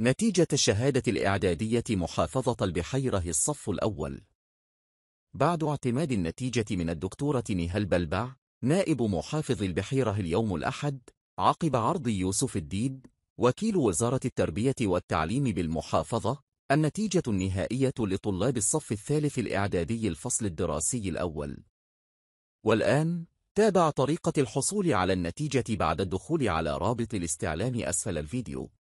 نتيجة الشهادة الإعدادية محافظة البحيرة الصف الأول بعد اعتماد النتيجة من الدكتورة نهال بلبع نائب محافظ البحيرة اليوم الأحد عقب عرض يوسف الديب وكيل وزارة التربية والتعليم بالمحافظة النتيجة النهائية لطلاب الصف الثالث الإعدادي الفصل الدراسي الأول والآن تابع طريقة الحصول على النتيجة بعد الدخول على رابط الاستعلام أسفل الفيديو